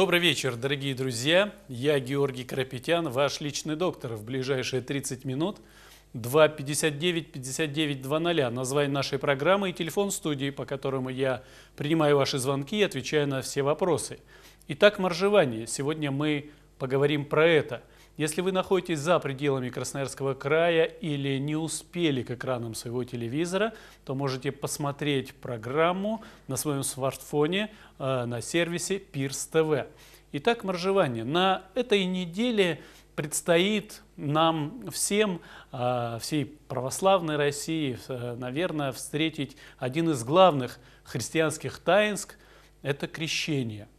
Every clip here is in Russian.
Добрый вечер, дорогие друзья. Я Георгий Крапетян, ваш личный доктор. В ближайшие 30 минут 259-59-00, название нашей программы и телефон студии, по которому я принимаю ваши звонки и отвечаю на все вопросы. Итак, моржевание. Сегодня мы поговорим про это. Если вы находитесь за пределами Красноярского края или не успели к экранам своего телевизора, то можете посмотреть программу на своем смартфоне э, на сервисе Пирс ТВ. Итак, моржевание. На этой неделе предстоит нам всем, э, всей православной России, э, наверное, встретить один из главных христианских таинств – это крещение –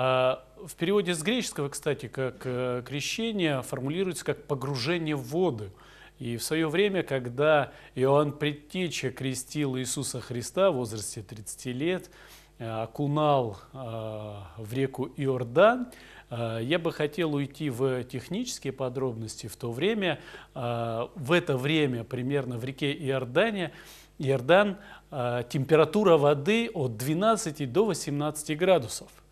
а, в переводе с греческого, кстати, как э, крещение формулируется как погружение в воды. И в свое время, когда Иоанн Предтеча крестил Иисуса Христа в возрасте 30 лет, э, окунал э, в реку Иордан, я бы хотел уйти в технические подробности. В то время, в это время примерно в реке Иордане, Иордан, температура воды от 12 до 18 градусов –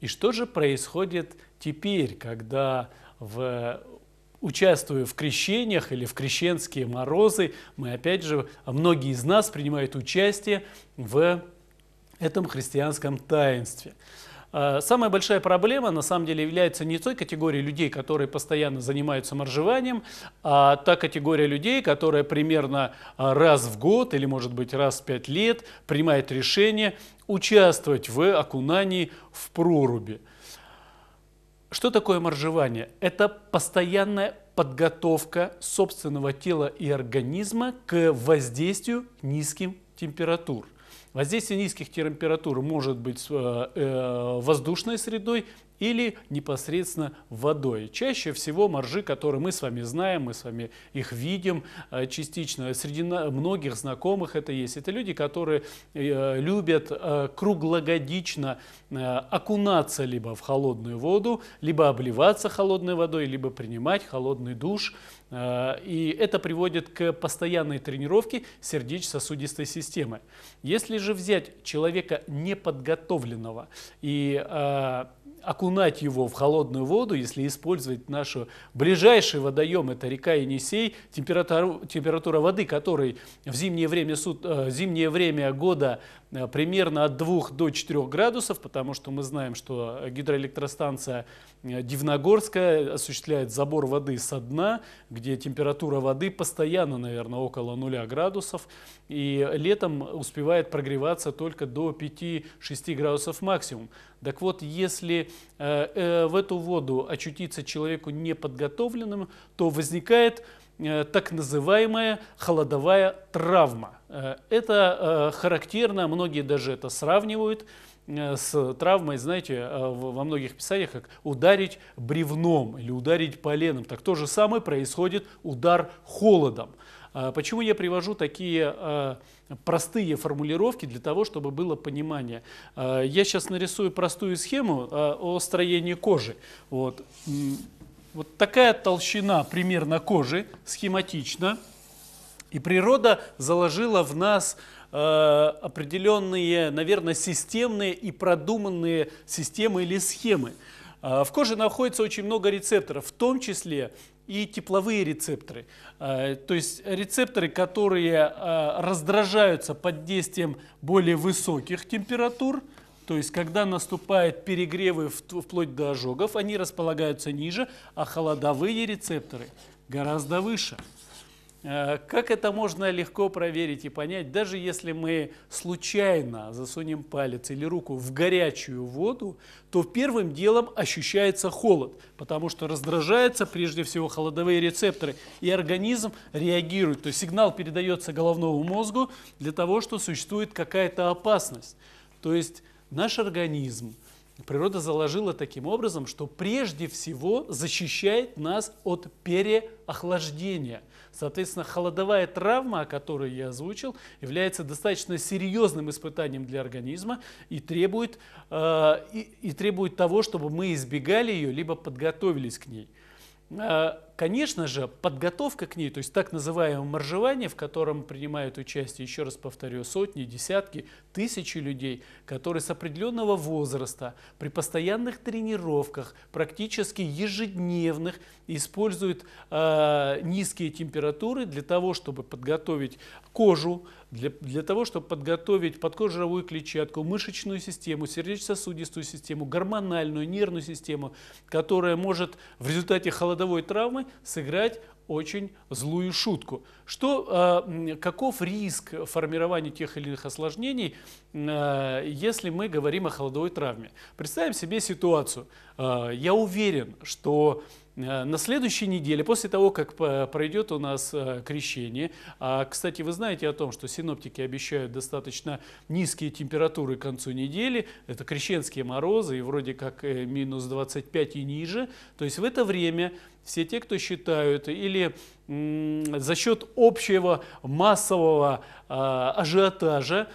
и что же происходит теперь, когда в участвуя в крещениях или в крещенские морозы, мы опять же, многие из нас принимают участие в этом христианском таинстве. А, самая большая проблема, на самом деле, является не той категорией людей, которые постоянно занимаются моржеванием, а та категория людей, которая примерно а, раз в год или, может быть, раз в пять лет принимает решение участвовать в окунании в проруби. Что такое моржевание? Это постоянная подготовка собственного тела и организма к воздействию низким температур. Воздействие низких температур может быть э, э, воздушной средой, или непосредственно водой. Чаще всего моржи, которые мы с вами знаем, мы с вами их видим э, частично, среди многих знакомых это есть. Это люди, которые э, любят э, круглогодично окунаться либо в холодную воду, либо обливаться холодной водой, либо принимать холодный душ. И это приводит к постоянной тренировке сердечно-сосудистой системы. Если же взять человека неподготовленного и окунать его в холодную воду, если использовать нашу ближайший водоем, это река Енисей, температура, температура воды, которой в зимнее время, сут, э, зимнее время года Э, примерно от 2 до 4 градусов, потому что мы знаем, что гидроэлектростанция э, Дивногорская осуществляет забор воды со дна, где температура воды постоянно, наверное, около 0 градусов, и летом успевает прогреваться только до 5-6 градусов максимум. Так вот, если э, в эту воду очутиться человеку неподготовленным, то возникает Э, так называемая холодовая травма. Э, это э, характерно, многие даже это сравнивают с травмой, знаете, во многих писаниях, как ударить бревном или ударить поленом. Так то же самое происходит удар холодом. А почему я привожу такие простые формулировки для того, чтобы было понимание? Я сейчас нарисую простую схему о строении кожи. Вот. Вот такая толщина примерно кожи схематично. И природа заложила в нас э, определенные, наверное, системные и продуманные системы или схемы. Э, в коже находится очень много рецепторов, в том числе и тепловые рецепторы. Э, то есть рецепторы, которые э, раздражаются под действием более высоких температур – то есть, когда наступают перегревы вплоть до ожогов, они располагаются ниже, а холодовые рецепторы гораздо выше. Э, как это можно легко проверить и понять, даже если мы случайно засунем палец или руку в горячую воду, то первым делом ощущается холод, потому что раздражаются прежде всего холодовые рецепторы, и организм реагирует, то есть сигнал передается головному мозгу для того, что существует какая-то опасность. То есть наш организм, природа заложила таким образом, что прежде всего защищает нас от переохлаждения. Соответственно, холодовая травма, о которой я озвучил, является достаточно серьезным испытанием для организма и требует, э, и, и требует того, чтобы мы избегали ее, либо подготовились к ней. Э, Конечно же, подготовка к ней, то есть так называемое моржевание, в котором принимают участие, еще раз повторю, сотни, десятки, тысячи людей, которые с определенного возраста, при постоянных тренировках, практически ежедневных, используют э, низкие температуры для того, чтобы подготовить кожу, для, для того, чтобы подготовить подкожировую клетчатку, мышечную систему, сердечно-сосудистую систему, гормональную, нервную систему, которая может в результате холодовой травмы мной сыграть очень злую шутку. Что, а, каков риск формирования тех или иных осложнений, а, если мы говорим о холодовой травме? Представим себе ситуацию. А, я уверен, что Э, на следующей неделе, после того, как э, пройдет у нас э, крещение, а, кстати, вы знаете о том, что синоптики обещают достаточно низкие температуры к концу недели, это крещенские морозы, и вроде как минус 25 и ниже, то есть в это время все те, кто считают, или за счет общего массового ажиотажа,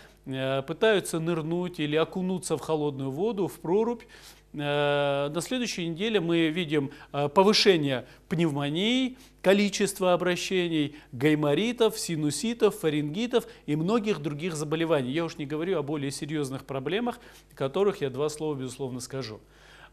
пытаются нырнуть или окунуться в холодную воду, в прорубь, Э, на следующей неделе мы видим э, повышение пневмоний, количество обращений, гайморитов, синуситов, фарингитов и многих других заболеваний. Я уж не говорю о более серьезных проблемах, о которых я два слова, безусловно, скажу.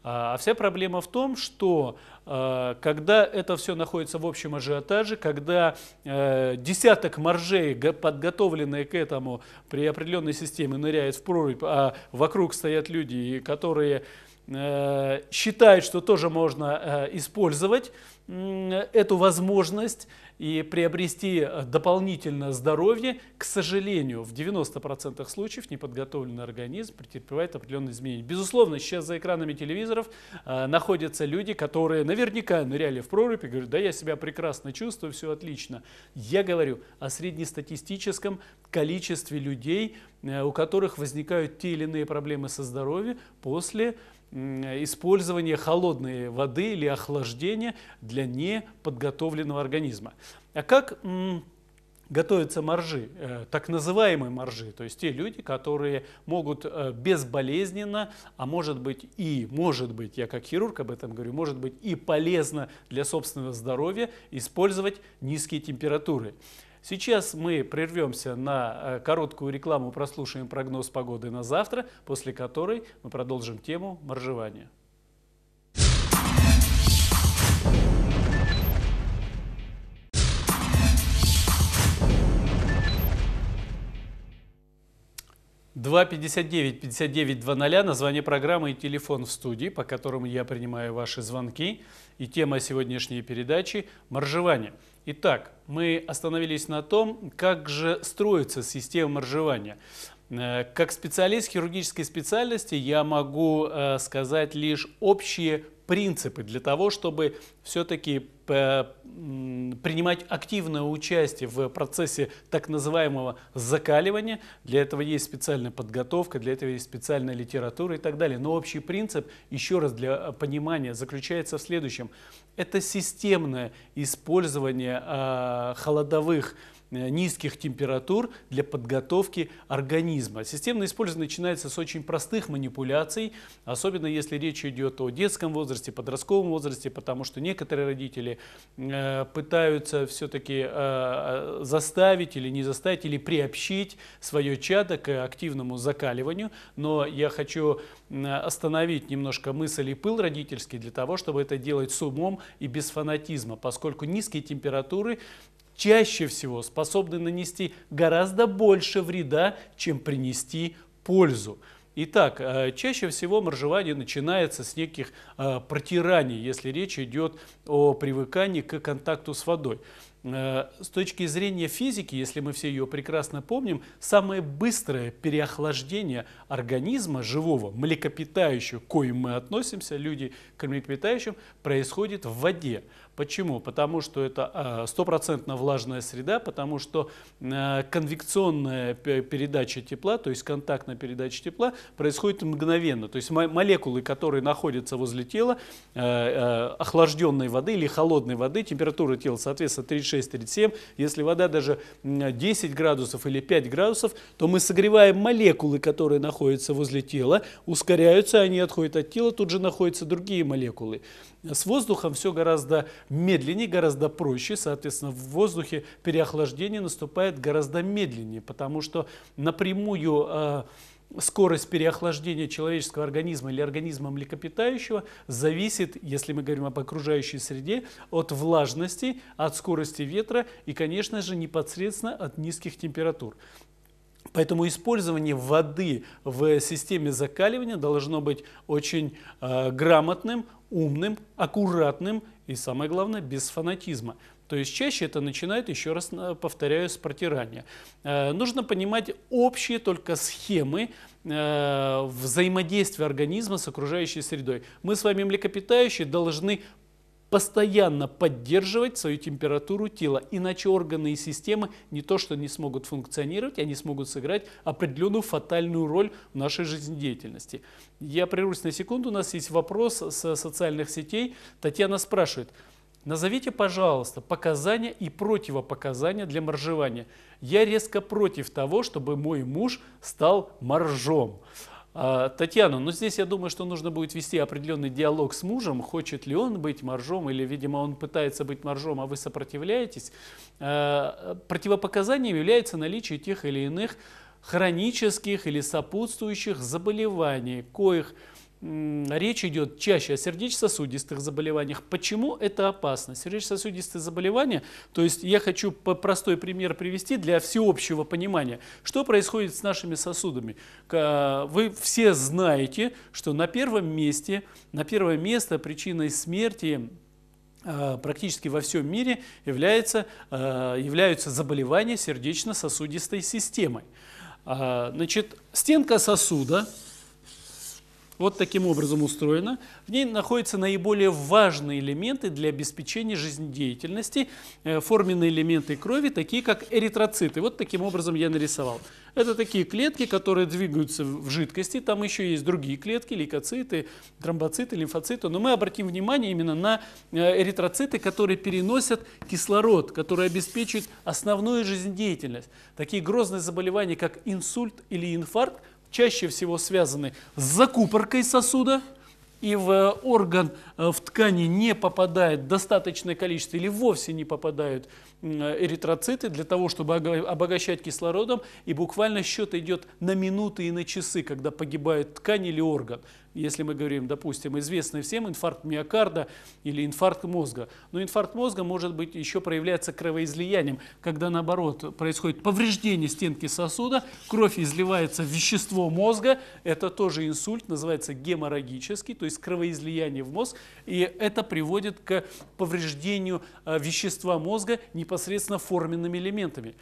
А, а вся проблема в том, что э, когда это все находится в общем ажиотаже, когда десяток моржей, подготовленные к этому при определенной системе, ныряют в прорубь, а вокруг стоят люди, которые Э, считает, что тоже можно э, использовать эту возможность и приобрести э, дополнительное здоровье, к сожалению, в 90% случаев неподготовленный организм претерпевает определенные изменения. Безусловно, сейчас за экранами телевизоров находятся люди, которые наверняка ныряли в прорубь и говорят, да я себя прекрасно чувствую, все отлично. Я говорю о среднестатистическом количестве людей, у которых возникают те или иные проблемы со здоровьем после использование холодной воды или охлаждения для неподготовленного организма. А как готовятся моржи, э, так называемые моржи, то есть те люди, которые могут э, безболезненно, а может быть и, может быть, я как хирург об этом говорю, может быть и полезно для собственного здоровья использовать низкие температуры. Сейчас мы прервемся на э, короткую рекламу, прослушаем прогноз погоды на завтра, после которой мы продолжим тему моржевания. два пятьдесят девять пятьдесят девять два ноля название программы и телефон в студии, по которому я принимаю ваши звонки. И тема сегодняшней передачи – моржевание – Итак, мы остановились на том, как же строится система ржевания. Э, как специалист хирургической специальности я могу э, сказать лишь общие принципы для того, чтобы все-таки принимать активное участие в процессе так называемого закаливания. Для этого есть специальная подготовка, для этого есть специальная литература и так далее. Но общий принцип, еще раз для э, понимания, заключается в следующем. Это системное использование а, холодовых Э, низких температур для подготовки организма. Системное использование начинается с очень простых манипуляций, особенно если речь идет о детском возрасте, подростковом возрасте, потому что некоторые родители э, пытаются все-таки э, заставить или не заставить, или приобщить свое чадо к активному закаливанию. Но я хочу остановить немножко мысль и пыл родительский для того, чтобы это делать с умом и без фанатизма, поскольку низкие температуры чаще всего способны нанести гораздо больше вреда, чем принести пользу. Итак, э, чаще всего моржевание начинается с неких э, протираний, если речь идет о привыкании к контакту с водой. Э, с точки зрения физики, если мы все ее прекрасно помним, самое быстрое переохлаждение организма живого, млекопитающего, к коим мы относимся, люди к млекопитающим, происходит в воде. Почему? Потому что это а, стопроцентно влажная среда, потому что э, конвекционная передача тепла, то есть контактная передача тепла, происходит мгновенно. То есть молекулы, которые находятся возле тела, э, э, охлажденной воды или холодной воды, температура тела, соответственно, 36-37, если вода даже 10 градусов или 5 градусов, то мы согреваем молекулы, которые находятся возле тела, ускоряются, они отходят от тела, тут же находятся другие молекулы. С воздухом все гораздо медленнее, гораздо проще, соответственно, в воздухе переохлаждение наступает гораздо медленнее, потому что напрямую э, скорость переохлаждения человеческого организма или организма млекопитающего зависит, если мы говорим об окружающей среде, от влажности, от скорости ветра и, конечно же, непосредственно от низких температур. Поэтому использование воды в системе закаливания должно быть очень э, грамотным, умным, аккуратным и, самое главное, без фанатизма. То есть чаще это начинает, еще раз э, повторяю, с протирания. Э, нужно понимать общие только схемы э, взаимодействия организма с окружающей средой. Мы с вами млекопитающие должны постоянно поддерживать свою температуру тела, иначе органы и системы не то что не смогут функционировать, они смогут сыграть определенную фатальную роль в нашей жизнедеятельности. Я прервусь на секунду, у нас есть вопрос со социальных сетей. Татьяна спрашивает, Назовите, пожалуйста, показания и противопоказания для моржевания. Я резко против того, чтобы мой муж стал моржом. А, Татьяна, ну здесь я думаю, что нужно будет вести определенный диалог с мужем, хочет ли он быть моржом, или, видимо, он пытается быть моржом, а вы сопротивляетесь. А, противопоказанием является наличие тех или иных хронических или сопутствующих заболеваний, коих речь идет чаще о сердечно-сосудистых заболеваниях. Почему это опасно? Сердечно-сосудистые заболевания, то есть я хочу простой пример привести для всеобщего понимания, что происходит с нашими сосудами. Вы все знаете, что на первом месте, на первое место причиной смерти э, практически во всем мире является, э, являются заболевания сердечно-сосудистой системы. А, значит, стенка сосуда – вот таким образом устроена. В ней находятся наиболее важные элементы для обеспечения жизнедеятельности, э, форменные элементы крови, такие как эритроциты. Вот таким образом я нарисовал. Это такие клетки, которые двигаются в жидкости, там еще есть другие клетки, лейкоциты, тромбоциты, лимфоциты, но мы обратим внимание именно на э, эритроциты, которые переносят кислород, которые обеспечивают основную жизнедеятельность. Такие грозные заболевания, как инсульт или инфаркт, чаще всего связаны с закупоркой сосуда – и в орган, э, в ткани не попадает достаточное количество или вовсе не попадают эритроциты для того, чтобы обогащать кислородом, и буквально счет идет на минуты и на часы, когда погибает ткань или орган. Если мы говорим, допустим, известный всем инфаркт миокарда или инфаркт мозга, но инфаркт мозга может быть еще проявляться кровоизлиянием, когда наоборот происходит повреждение стенки сосуда, кровь изливается в вещество мозга, это тоже инсульт, называется геморрагический, то есть кровоизлияние в мозг, и это приводит к повреждению э, вещества мозга непосредственно форменными элементами.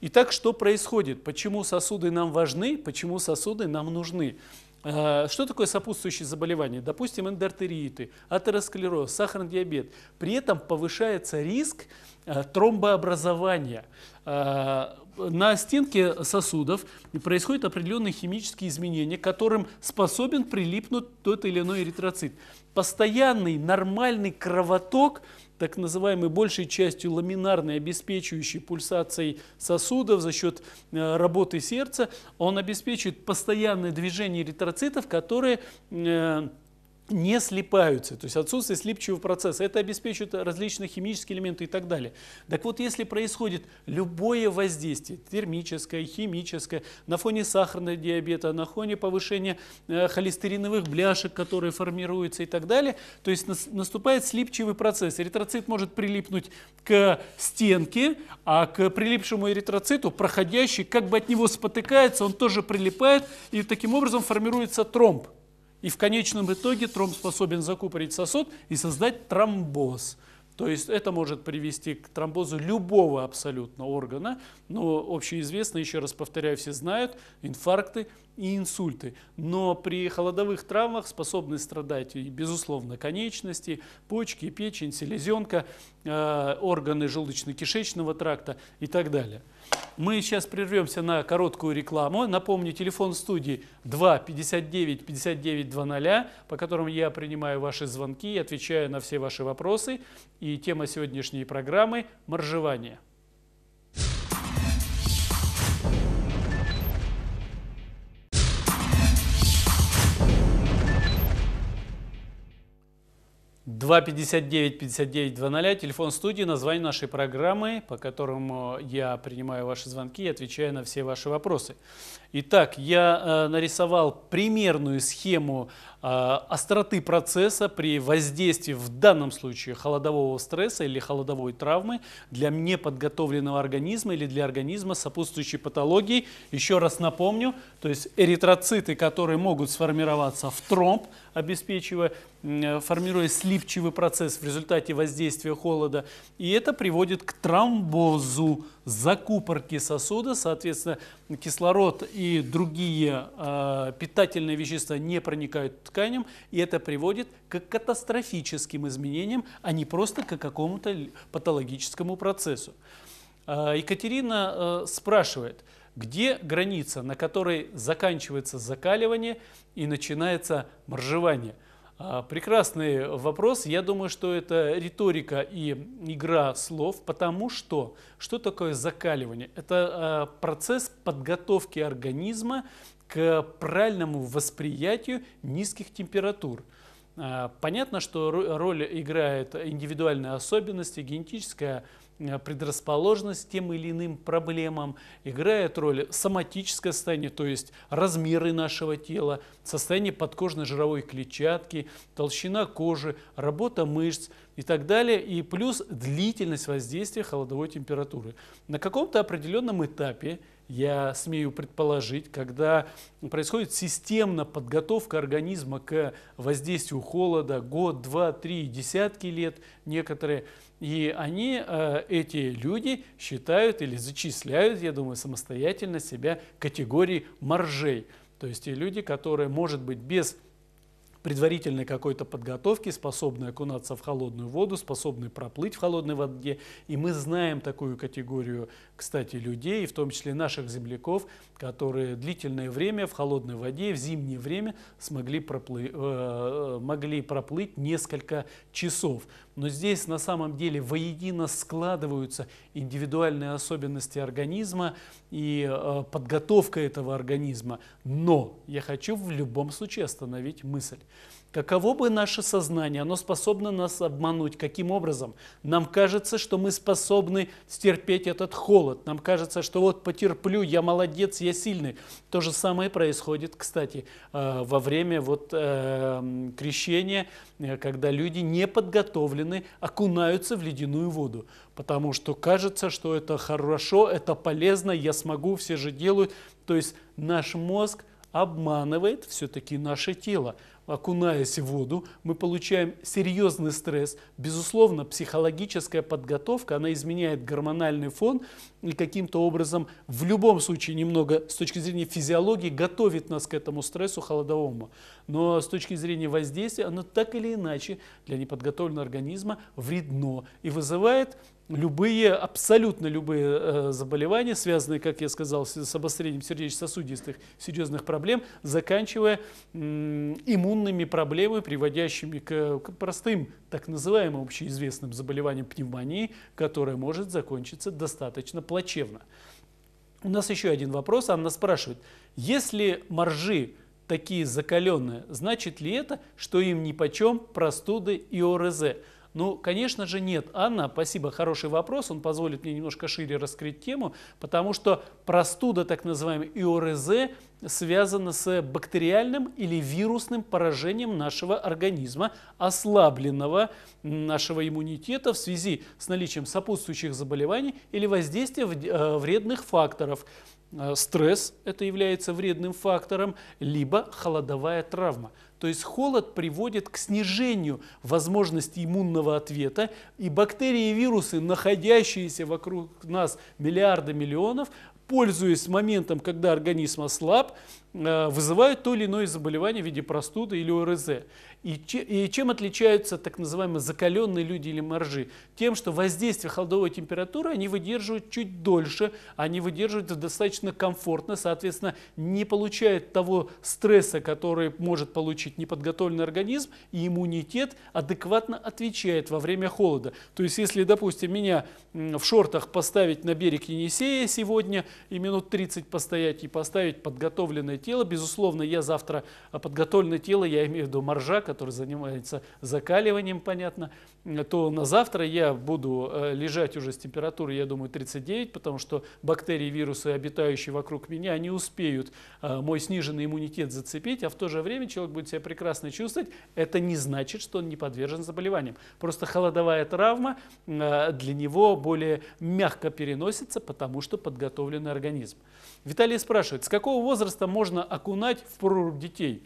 Итак, что происходит? Почему сосуды нам важны? Почему сосуды нам нужны? Э, что такое сопутствующие заболевания? Допустим, эндортерииты, атеросклероз, сахарный диабет. При этом повышается риск э, тромбообразования на стенке сосудов происходят определенные химические изменения, которым способен прилипнуть тот или иной эритроцит. Постоянный нормальный кровоток, так называемый большей частью ламинарный, обеспечивающий пульсацией сосудов за счет э, работы сердца, он обеспечивает постоянное движение эритроцитов, которые э, не слипаются, то есть отсутствие слипчивого процесса. Это обеспечивает различные химические элементы и так далее. Так вот, если происходит любое воздействие, термическое, химическое, на фоне сахарного диабета, на фоне повышения э, холестериновых бляшек, которые формируются и так далее, то есть наступает слипчивый процесс. Эритроцит может прилипнуть к стенке, а к прилипшему эритроциту проходящий как бы от него спотыкается, он тоже прилипает, и таким образом формируется тромб. И в конечном итоге тромб способен закупорить сосуд и создать тромбоз. То есть это может привести к тромбозу любого абсолютно органа, но общеизвестно, еще раз повторяю, все знают, инфаркты и инсульты. Но при холодовых травмах способны страдать, безусловно, конечности, почки, печень, селезенка, э, органы желудочно-кишечного тракта и так далее. Мы сейчас прервемся на короткую рекламу. Напомню, телефон студии 2 59 59 00, по которому я принимаю ваши звонки и отвечаю на все ваши вопросы. И тема сегодняшней программы – моржевание. 259 59 00, телефон студии, название нашей программы, по которому э, я принимаю ваши звонки и отвечаю на все ваши вопросы. Итак, я э, нарисовал примерную схему а, остроты процесса при воздействии в данном случае холодового стресса или холодовой травмы для неподготовленного организма или для организма сопутствующей патологии. Еще раз напомню, то есть эритроциты, которые могут сформироваться в тромб, обеспечивая, формируя слипчивый процесс в результате воздействия холода, и это приводит к тромбозу, закупорки сосуда, соответственно, кислород и другие э, питательные вещества не проникают тканям, и это приводит к катастрофическим изменениям, а не просто к какому-то патологическому процессу. Э, Екатерина э, спрашивает, где граница, на которой заканчивается закаливание и начинается моржевание – а, прекрасный вопрос. Я думаю, что это риторика и игра слов, потому что что такое закаливание? Это а, процесс подготовки организма к правильному восприятию низких температур. А, понятно, что роль играет индивидуальные особенности, генетическая Э, предрасположенность тем или иным проблемам, играет роль соматическое состояние, то есть размеры нашего тела, состояние подкожно-жировой клетчатки, толщина кожи, работа мышц и так далее, и плюс длительность воздействия холодовой температуры. На каком-то определенном этапе я смею предположить, когда происходит системная подготовка организма к воздействию холода год, два, три, десятки лет некоторые – и они, э, эти люди, считают или зачисляют, я думаю, самостоятельно себя категории маржей. То есть те люди, которые, может быть, без предварительной какой-то подготовки, способны окунаться в холодную воду, способны проплыть в холодной воде. И мы знаем такую категорию, кстати, людей, в том числе наших земляков, которые длительное время в холодной воде, в зимнее время смогли проплы, э, э, могли проплыть несколько часов но здесь на самом деле воедино складываются индивидуальные особенности организма и э, подготовка этого организма. Но я хочу в любом случае остановить мысль. Каково бы наше сознание, оно способно нас обмануть. Каким образом? Нам кажется, что мы способны стерпеть этот холод. Нам кажется, что вот потерплю, я молодец, я сильный. То же самое происходит, кстати, э, во время вот э, крещения, э, когда люди не подготовлены, окунаются в ледяную воду. Потому что кажется, что это хорошо, это полезно, я смогу, все же делают. То есть наш мозг – обманывает все-таки наше тело. Окунаясь в воду, мы получаем серьезный стресс. Безусловно, психологическая подготовка, она изменяет гормональный фон и каким-то образом в любом случае немного с точки зрения физиологии готовит нас к этому стрессу холодовому. Но с точки зрения воздействия, оно так или иначе для неподготовленного организма вредно и вызывает любые, абсолютно любые э, заболевания, связанные, как я сказал, с обострением сердечно-сосудистых серьезных проблем, заканчивая иммунными проблемами, приводящими к, простым, так называемым общеизвестным заболеваниям пневмонии, которая может закончиться достаточно плачевно. У нас еще один вопрос. Анна спрашивает, если моржи такие закаленные, значит ли это, что им нипочем простуды и ОРЗ? Ну, конечно же, нет. Анна, спасибо, хороший вопрос. Он позволит мне немножко шире раскрыть тему, потому что простуда, так называемая ИОРЗ, связано с бактериальным или вирусным поражением нашего организма, ослабленного нашего иммунитета в связи с наличием сопутствующих заболеваний или воздействия э, вредных факторов. Э, стресс – это является вредным фактором, либо холодовая травма. То есть холод приводит к снижению возможности иммунного ответа, и бактерии и вирусы, находящиеся вокруг нас миллиарды миллионов, пользуясь моментом, когда организм ослаб, э, вызывают то или иное заболевание в виде простуды или ОРЗ. И, чем отличаются так называемые закаленные люди или моржи? Тем, что воздействие холодовой температуры они выдерживают чуть дольше, они выдерживают достаточно комфортно, соответственно, не получают того стресса, который может получить неподготовленный организм, и иммунитет адекватно отвечает во время холода. То есть, если, допустим, меня в шортах поставить на берег Енисея сегодня и минут 30 постоять и поставить подготовленное тело, безусловно, я завтра а подготовленное тело, я имею в виду моржа, который занимается закаливанием, понятно, то на завтра я буду э, лежать уже с температурой, я думаю, 39, потому что бактерии, вирусы, обитающие вокруг меня, они успеют э, мой сниженный иммунитет зацепить, а в то же время человек будет себя прекрасно чувствовать. Это не значит, что он не подвержен заболеваниям. Просто холодовая травма э, для него более мягко переносится, потому что подготовленный организм. Виталий спрашивает, с какого возраста можно окунать в прорубь детей?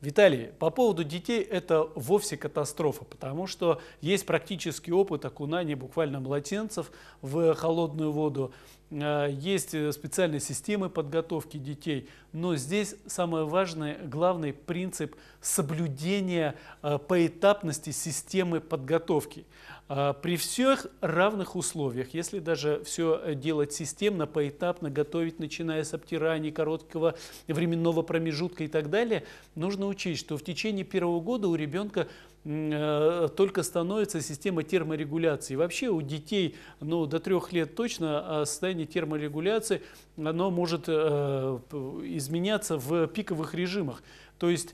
Виталий, по поводу детей это вовсе катастрофа, потому что есть практический опыт окунания буквально младенцев в холодную воду, э, есть э, специальные системы подготовки детей, но здесь самый важный, главный принцип соблюдения э, поэтапности системы подготовки. А, при всех равных условиях, если даже все э, делать системно, поэтапно, готовить, начиная с обтирания короткого временного промежутка и так далее, нужно учесть, что в течение первого года у ребенка э, только становится система терморегуляции. Вообще у детей ну, до трех лет точно а, состояние терморегуляции оно может э, изменяться в пиковых режимах. То есть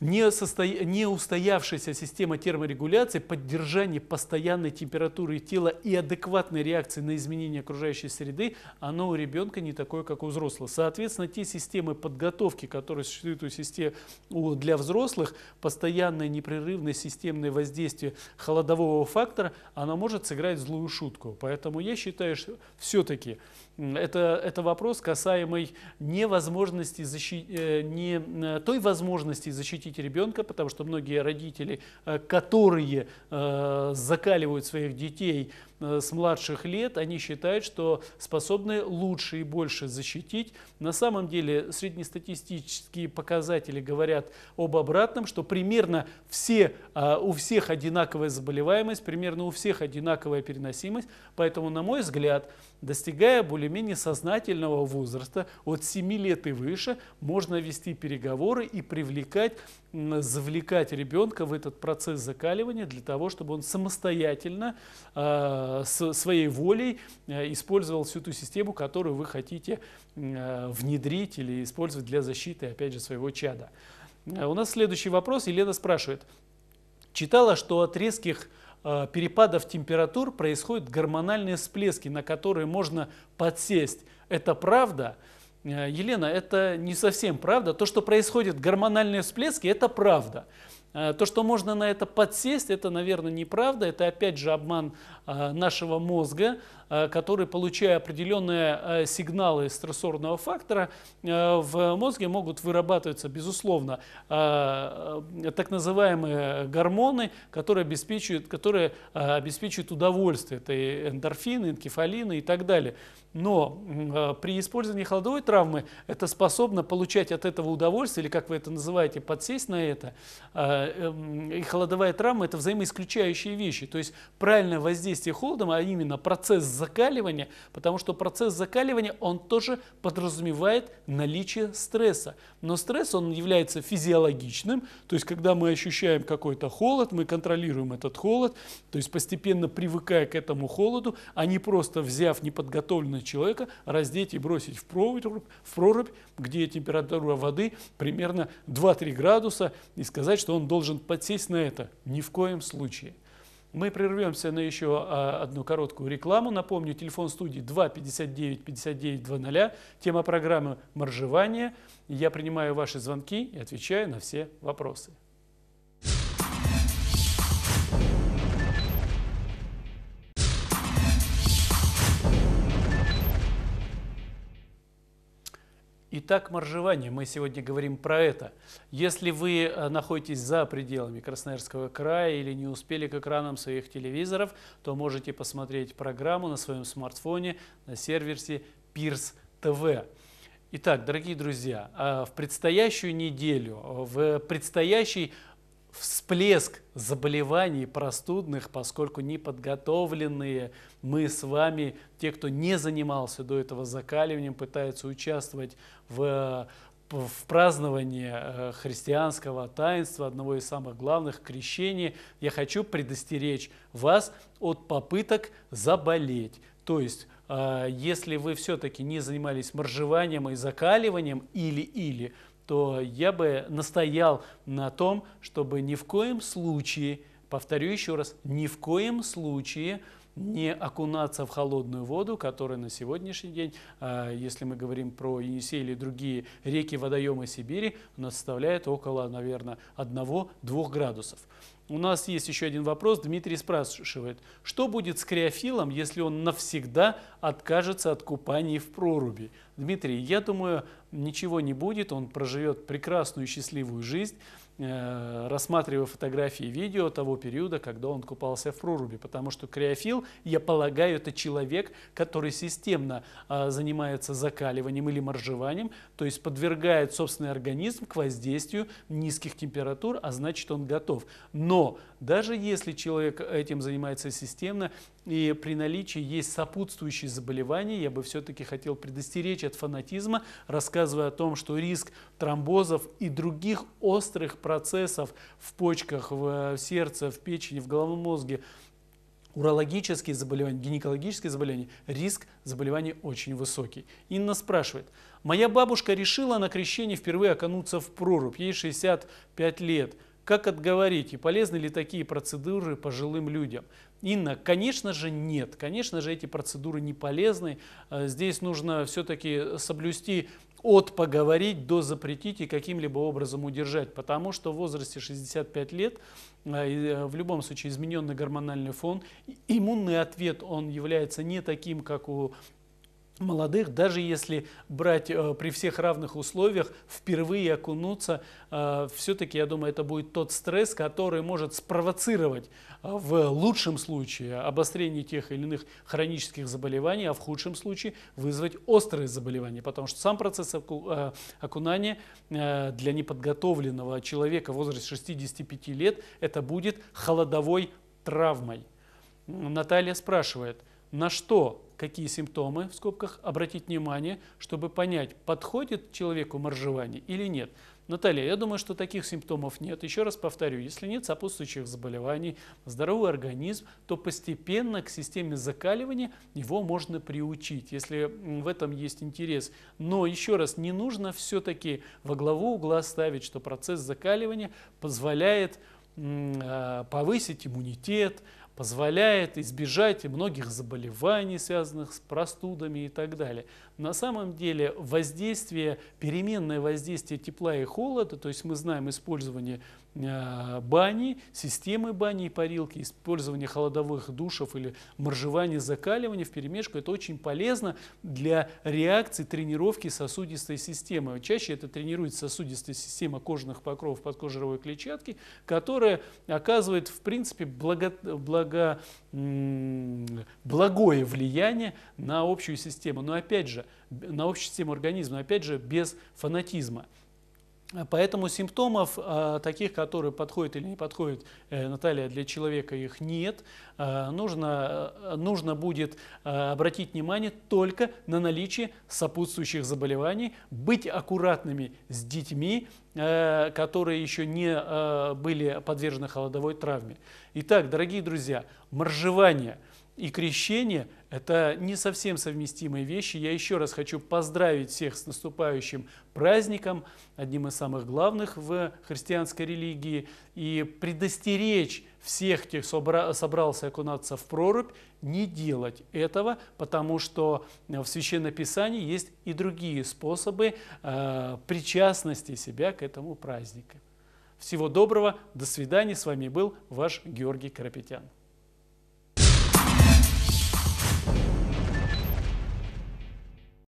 неустоя... неустоявшаяся система терморегуляции, поддержание постоянной температуры тела и адекватной реакции на изменения окружающей среды, оно у ребенка не такое, как у взрослых. Соответственно, те системы подготовки, которые существуют у систем... для взрослых, постоянное непрерывное системное воздействие холодового фактора, оно может сыграть злую шутку. Поэтому я считаю, что все-таки это, это вопрос касаемый невозможности защи... Э, не э, той возможности защитить защитить ребенка, потому что многие родители, э, которые э, закаливают своих детей Э, с младших лет, они считают, что способны лучше и больше защитить. На самом деле среднестатистические показатели говорят об обратном, что примерно все, а, у всех одинаковая заболеваемость, примерно у всех одинаковая переносимость. Поэтому, на мой взгляд, достигая более-менее сознательного возраста, от 7 лет и выше, можно вести переговоры и привлекать, завлекать ребенка в этот процесс закаливания для того, чтобы он самостоятельно э, Э, с своей волей э, использовал всю ту систему, которую вы хотите э, внедрить или использовать для защиты, опять же, своего чада. У нас следующий вопрос. Елена спрашивает. Читала, что от резких перепадов температур происходят гормональные всплески, на которые можно подсесть. Это правда? Елена, это не совсем правда. То, что происходят гормональные всплески, это правда. Э, то, что можно на это подсесть, это, наверное, неправда. Это, опять же, обман э, нашего мозга, э, который, получая определенные сигналы стрессорного фактора, в мозге могут вырабатываться, безусловно, так называемые гормоны, которые обеспечивают, которые обеспечивают удовольствие. Это и эндорфины, энкефалины и так далее. Но при использовании холодовой травмы это способно получать от этого удовольствие, или как вы это называете, подсесть на это, Э, эм, и холодовая травма – это взаимоисключающие вещи. То есть правильное воздействие холодом, а именно процесс закаливания, потому что процесс закаливания, он тоже подразумевает наличие стресса. Но стресс, он является физиологичным, то есть когда мы ощущаем какой-то холод, мы контролируем этот холод, то есть постепенно привыкая к этому холоду, а не просто взяв неподготовленного человека, раздеть и бросить в прорубь, в прорубь где температура воды примерно 2-3 градуса, и сказать, что он должен должен подсесть на это. Ни в коем случае. Мы прервемся на еще а, одну короткую рекламу. Напомню, телефон студии 259 59 Тема программы «Моржевание». Я принимаю ваши звонки и отвечаю на все вопросы. Итак, моржевание. Мы сегодня говорим про это. Если вы э, находитесь за пределами Красноярского края или не успели к экранам своих телевизоров, то можете посмотреть программу на своем смартфоне на сервисе Пирс ТВ. Итак, дорогие друзья, а в предстоящую неделю, в предстоящий всплеск заболеваний простудных, поскольку неподготовленные мы с вами, те, кто не занимался до этого закаливанием, пытаются участвовать в в праздновании э, христианского таинства, одного из самых главных, крещения, я хочу предостеречь вас от попыток заболеть. То есть, э, если вы все-таки не занимались моржеванием и закаливанием или-или, то я бы настоял на том, чтобы ни в коем случае, повторю еще раз, ни в коем случае не окунаться в холодную воду, которая на сегодняшний день, а, если мы говорим про Енисей или другие реки, водоемы Сибири, у нас составляет около, наверное, 1-2 градусов. У нас есть еще один вопрос. Дмитрий спрашивает, что будет с криофилом, если он навсегда откажется от купаний в проруби? Дмитрий, я думаю, ничего не будет, он проживет прекрасную счастливую жизнь, э, рассматривая фотографии и видео того периода, когда он купался в проруби, потому что криофил, я полагаю, это человек, который системно а, занимается закаливанием или моржеванием, то есть подвергает собственный организм к воздействию низких температур, а значит он готов. Но даже если человек этим занимается системно, и при наличии есть сопутствующие заболевания, я бы все-таки хотел предостеречь от фанатизма, рассказывая о том, что риск тромбозов и других острых процессов в почках, в э, сердце, в печени, в головном мозге урологические заболевания, гинекологические заболевания, риск заболеваний очень высокий. Инна спрашивает, моя бабушка решила на крещение впервые окунуться в прорубь, ей 65 лет, как отговорить и полезны ли такие процедуры пожилым людям? Инна, конечно же нет, конечно же эти процедуры не полезны. Э, здесь нужно все-таки соблюсти от поговорить до запретить и каким-либо образом удержать, потому что в возрасте 65 лет э, э, в любом случае измененный гормональный фон, иммунный ответ он является не таким, как у молодых, даже если брать э, при всех равных условиях, впервые окунуться, э, все-таки, я думаю, это будет тот стресс, который может спровоцировать э, в лучшем случае обострение тех или иных хронических заболеваний, а в худшем случае вызвать острые заболевания, потому что сам процесс оку, э, окунания э, для неподготовленного человека в возрасте 65 лет, это будет холодовой травмой. Наталья спрашивает, на что какие симптомы, в скобках, обратить внимание, чтобы понять, подходит человеку моржевание или нет. Наталья, я думаю, что таких симптомов нет. Еще раз повторю, если нет сопутствующих заболеваний, здоровый организм, то постепенно к системе закаливания его можно приучить, если в этом есть интерес. Но еще раз, не нужно все-таки во главу угла ставить, что процесс закаливания позволяет э, повысить иммунитет, позволяет избежать многих заболеваний, связанных с простудами и так далее. На самом деле воздействие, переменное воздействие тепла и холода, то есть мы знаем использование Э, бани, системы бани и парилки, использование холодовых душев или моржевание, закаливание в перемешку, это очень полезно для реакции тренировки сосудистой системы. Чаще это тренирует сосудистая система кожных покровов подкожировой клетчатки, которая оказывает, в принципе, благо, благо, благое влияние на общую систему. Но опять же, на общую систему организма, опять же, без фанатизма. Поэтому симптомов, э, таких, которые подходят или не подходят, э, Наталья, для человека их нет. Э, нужно, нужно будет обратить внимание только на наличие сопутствующих заболеваний, быть аккуратными с детьми, которые еще не были подвержены холодовой травме. Итак, дорогие друзья, моржевание – и крещение – это не совсем совместимые вещи. Я еще раз хочу поздравить всех с наступающим праздником, одним из самых главных в христианской религии, и предостеречь всех, кто собрался окунаться в прорубь, не делать этого, потому что в Священном Писании есть и другие способы э, причастности себя к этому празднику. Всего доброго, до свидания, с вами был ваш Георгий Карапетян.